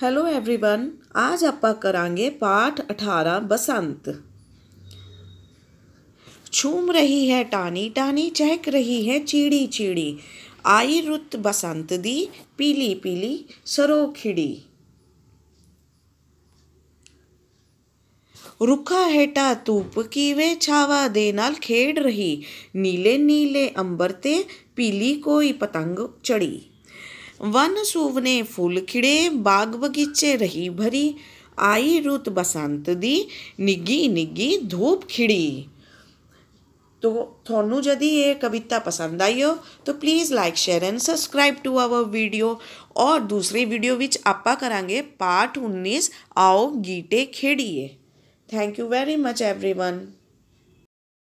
hello everyone आज आप करांगे पाठ अठारह बसंत छूम रही है टानी टानी चहक रही है चीड़ी चीड़ी आई रुत बसंत दी पीली पीली सरो खिड़ी रुखा हेठा धूप कीवे छावा दे नाल खेड़ रही नीले नीले अंबर ते पीली कोई पतंग चढ़ी वन सूवने फूल खिड़े बाग बगीचे रही भरी आई रुत बसंत दी निगी निगी धूप खिड़ी तो थोनू यदि ये कविता पसंद आई हो तो please like share and subscribe to our video और दूसरी वीडियो विच आप करेंगे पार्ट उन्नीस आओ गीटे खेड़िए thank you very much everyone